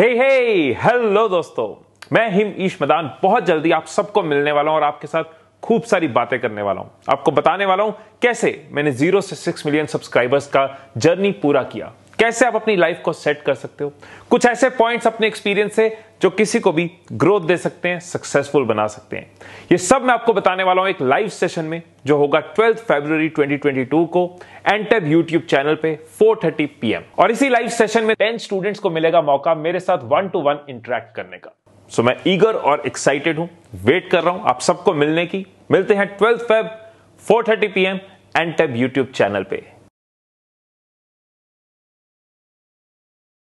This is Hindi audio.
हे हे हेलो दोस्तों मैं हिम ईश मदान बहुत जल्दी आप सबको मिलने वाला हूं और आपके साथ खूब सारी बातें करने वाला हूं आपको बताने वाला हूं कैसे मैंने जीरो से सिक्स मिलियन सब्सक्राइबर्स का जर्नी पूरा किया कैसे आप अपनी लाइफ को सेट कर सकते हो कुछ ऐसे पॉइंट्स अपने एक्सपीरियंस से जो किसी को भी ग्रोथ दे सकते हैं सक्सेसफुल बना सकते हैं ये सब मैं आपको बताने वाला हूं एक लाइव सेशन में जो होगा ट्वेल्थ फेब्रुवरी 2022 को एंटेब यूट्यूब चैनल पे 4:30 पीएम और इसी लाइव सेशन में टेन स्टूडेंट्स को मिलेगा मौका मेरे साथ वन टू वन इंटरेक्ट करने का सो मैं ईगर और एक्साइटेड हूं वेट कर रहा हूं आप सबको मिलने की मिलते हैं ट्वेल्थ फेब 4:30 पीएम एंटेब यूट्यूब चैनल पे